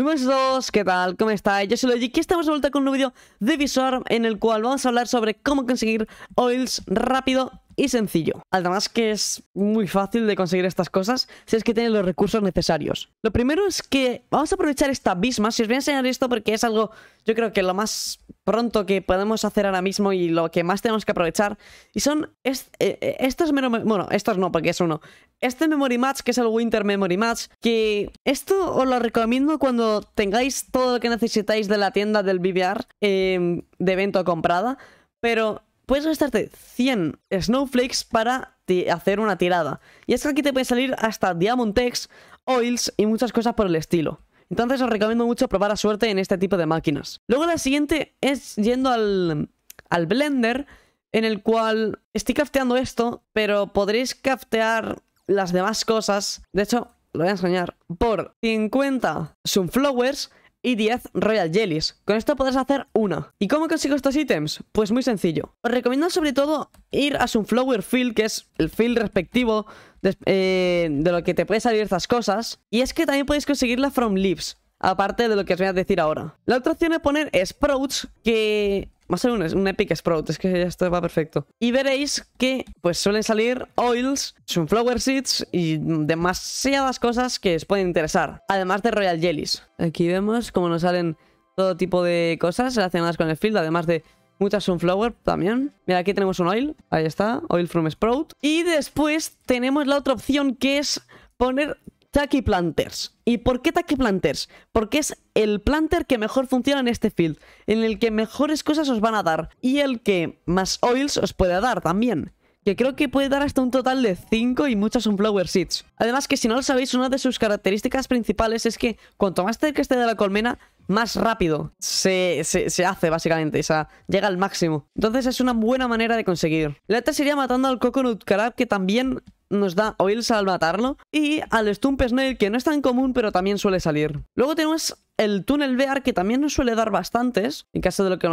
Muy buenas a todos, ¿qué tal? ¿Cómo estáis? Yo soy Logic y estamos de vuelta con un nuevo vídeo de Visor en el cual vamos a hablar sobre cómo conseguir oils rápido y sencillo. Además que es muy fácil de conseguir estas cosas si es que tienen los recursos necesarios. Lo primero es que vamos a aprovechar esta bisma. Si os voy a enseñar esto porque es algo, yo creo que lo más pronto que podemos hacer ahora mismo y lo que más tenemos que aprovechar. Y son eh, eh, estos Bueno, estos no porque es uno. Este Memory Match, que es el Winter Memory Match, que esto os lo recomiendo cuando tengáis todo lo que necesitáis de la tienda del BBR em, de evento comprada, pero puedes gastarte 100 Snowflakes para hacer una tirada. Y es que aquí te puede salir hasta Diamond Techs, Oils y muchas cosas por el estilo. Entonces os recomiendo mucho probar a suerte en este tipo de máquinas. Luego la siguiente es yendo al, al Blender, en el cual estoy crafteando esto, pero podréis craftear las demás cosas. De hecho, lo voy a enseñar. Por 50 Sunflowers y 10 Royal Jellies. Con esto podrás hacer una. ¿Y cómo consigo estos ítems? Pues muy sencillo. Os recomiendo sobre todo ir a Sunflower Field, que es el field respectivo de, eh, lo que te puede salir estas cosas. Y es que también podéis conseguirla from leaves. Aparte de lo que os voy a decir ahora. La otra opción es poner sprouts, que Va a ser un, Epic Sprout, es que ya esto va perfecto. Y veréis que pues suelen salir oils, sunflower seeds y demasiadas cosas que os pueden interesar. Además de Royal Jellies. Aquí vemos cómo nos salen todo tipo de cosas relacionadas con el field, además de muchas sunflower también. Mira, aquí tenemos un oil, ahí está, oil from sprout. Y después tenemos la otra opción que es poner Tacky Planters. ¿Y por qué Tacky Planters? Porque es el planter que mejor funciona en este field, en el que mejores cosas os van a dar y el que más oils os puede dar también. Que creo que puede dar hasta un total de 5 y muchas flower Seeds. Además que si no lo sabéis, una de sus características principales es que cuanto más cerca esté de la colmena, más rápido se, hace básicamente, o sea, llega al máximo. Entonces es una buena manera de conseguir. La otra sería matando al Coconut Crab, que también nos da Oils al matarlo y al Stump Snail que no es tan común pero también suele salir. Luego tenemos el túnel Bear, que también nos suele dar bastantes, en caso de lo que,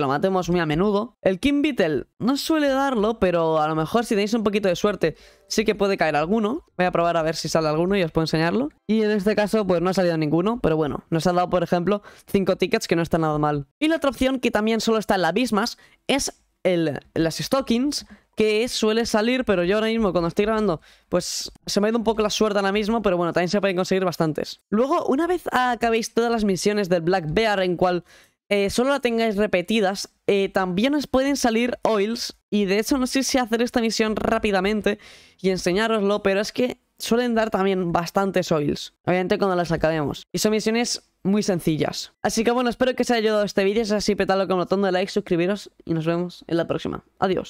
lo matemos muy a menudo. El King Beetle no suele darlo, pero a lo mejor si tenéis un poquito de suerte, sí que puede caer alguno. Voy a probar a ver si sale alguno y os puedo enseñarlo. Y en este caso, pues no ha salido ninguno, pero bueno, nos ha dado, por ejemplo, 5 tickets, que no está nada mal. Y la otra opción, que también solo está en la Abismas es el, las stockings, que suele salir, pero yo ahora mismo cuando estoy grabando, pues se me ha ido un poco la suerte ahora mismo, pero bueno, también se pueden conseguir bastantes. Luego, una vez acabéis todas las misiones del Black Bear en cual eh, solo la tengáis repetidas, eh, también os pueden salir oils, y de hecho no sé si hacer esta misión rápidamente y enseñároslo, pero es que suelen dar también bastantes oils, obviamente cuando las acabemos. Y son misiones muy sencillas. Así que bueno, espero que os haya ayudado este vídeo, si es así, petalo con el botón de like, suscribiros y nos vemos en la próxima. Adiós.